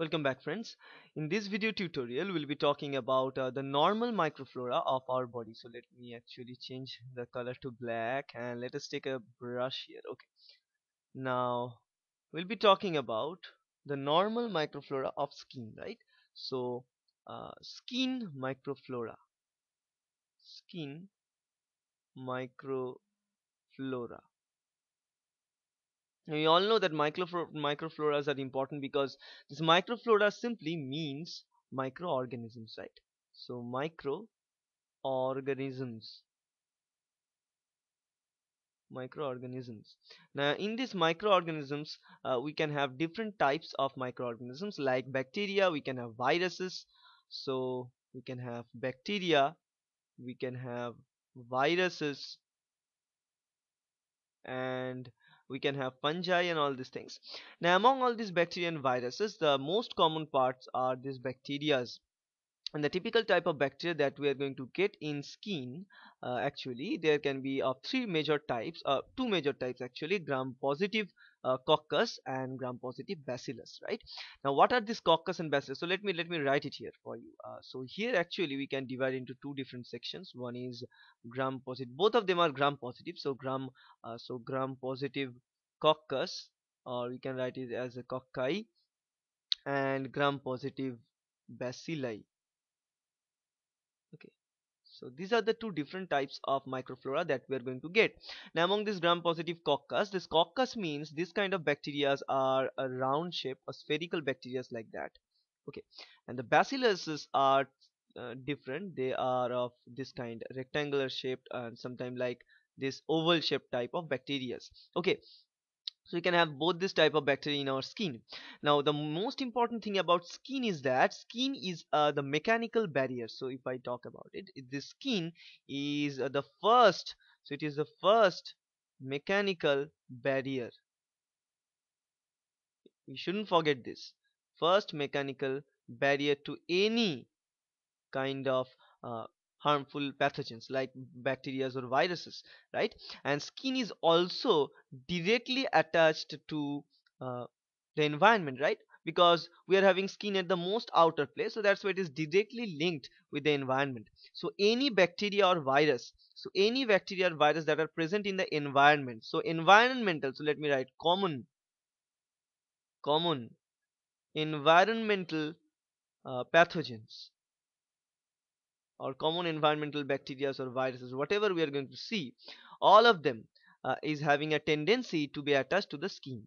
Welcome back friends. In this video tutorial we'll be talking about uh, the normal microflora of our body. So let me actually change the color to black and let us take a brush here. Okay. Now we'll be talking about the normal microflora of skin, right? So uh, skin microflora. Skin microflora we all know that microflora, are important because this microflora simply means microorganisms right so microorganisms microorganisms now in these microorganisms uh, we can have different types of microorganisms like bacteria we can have viruses so we can have bacteria we can have viruses and we can have fungi and all these things now among all these bacteria and viruses the most common parts are these bacterias and the typical type of bacteria that we are going to get in skin uh, actually there can be of three major types uh, two major types actually gram positive uh, coccus and gram-positive bacillus right now what are these coccus and bacillus so let me let me write it here for you uh, so here actually we can divide into two different sections one is gram-positive both of them are gram-positive so gram uh, so gram-positive coccus or we can write it as a cocci and gram-positive bacilli okay so these are the two different types of microflora that we are going to get now among this gram positive coccus this coccus means this kind of bacteria are a round shape or spherical bacteria like that okay and the bacilluses are uh, different they are of this kind rectangular shaped and sometimes like this oval shaped type of bacteria okay so we can have both this type of bacteria in our skin now the most important thing about skin is that skin is uh, the mechanical barrier so if i talk about it the skin is uh, the first so it is the first mechanical barrier We shouldn't forget this first mechanical barrier to any kind of uh, harmful pathogens like bacteria or viruses right and skin is also directly attached to uh, the environment right because we are having skin at the most outer place so that's why it is directly linked with the environment so any bacteria or virus so any bacteria or virus that are present in the environment so environmental so let me write common common environmental uh, pathogens or common environmental bacteria or viruses whatever we are going to see all of them uh, is having a tendency to be attached to the skin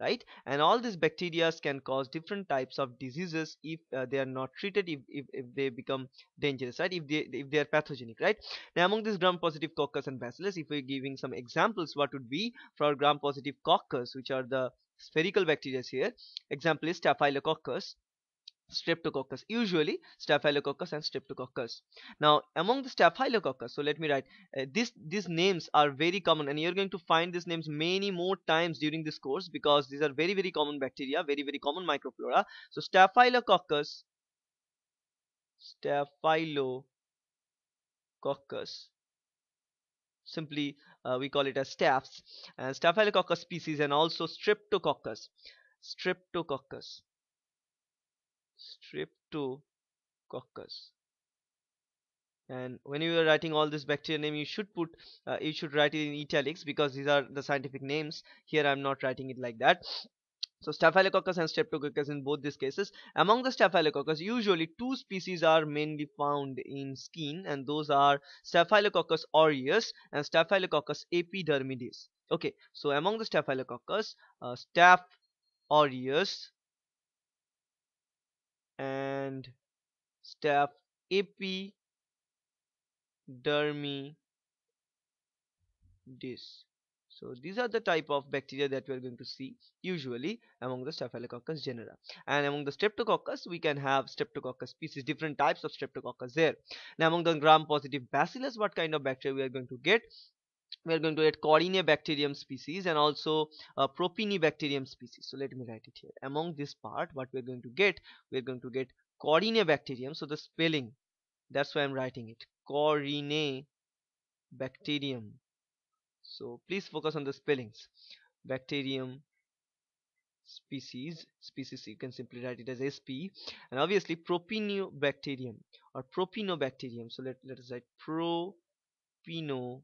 right and all these bacteria can cause different types of diseases if uh, they are not treated if, if, if, they become dangerous right if they if they are pathogenic right now among these gram positive coccus and bacillus if we're giving some examples what would be for gram positive coccus which are the spherical bacteria here example is staphylococcus streptococcus usually staphylococcus and streptococcus now among the staphylococcus so let me write uh, this these names are very common and you're going to find these names many more times during this course because these are very very common bacteria very very common microflora so staphylococcus staphylococcus simply uh, we call it as staphs and staphylococcus species and also streptococcus streptococcus Streptococcus, and when you are writing all this bacteria name you should put uh, you should write it in italics because these are the scientific names here i'm not writing it like that so staphylococcus and streptococcus in both these cases among the staphylococcus usually two species are mainly found in skin and those are staphylococcus aureus and staphylococcus epidermidis okay so among the staphylococcus uh, staph aureus and AP epidermy dis so these are the type of bacteria that we are going to see usually among the Staphylococcus genera. And among the Streptococcus, we can have Streptococcus species, different types of Streptococcus there. Now among the gram-positive bacillus, what kind of bacteria we are going to get? we're going to get Corynebacterium species and also uh, Propinibacterium species. So let me write it here. Among this part, what we're going to get, we're going to get Corynebacterium. So the spelling, that's why I'm writing it. Corynebacterium. So please focus on the spellings. Bacterium species species you can simply write it as sp and obviously propinobacterium or propinobacterium so let, let us write Propinobacterium.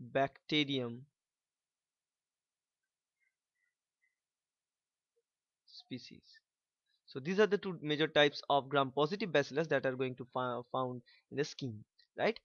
"Bacterium" species. So these are the two major types of gram-positive bacillus that are going to found in the skin, right?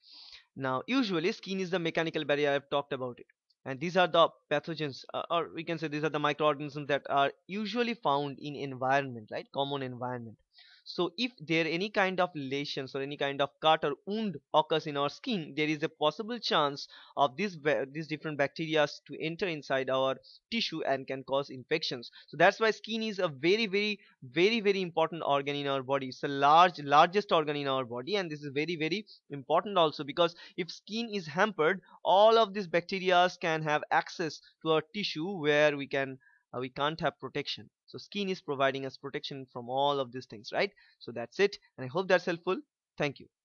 Now, usually skin is the mechanical barrier. I've talked about it, and these are the pathogens, uh, or we can say these are the microorganisms that are usually found in environment, right? Common environment so if there any kind of lesions or any kind of cut or wound occurs in our skin there is a possible chance of these these different bacteria to enter inside our tissue and can cause infections so that's why skin is a very very very very important organ in our body it's the large largest organ in our body and this is very very important also because if skin is hampered all of these bacteria can have access to our tissue where we can uh, we can't have protection so skin is providing us protection from all of these things right so that's it and i hope that's helpful thank you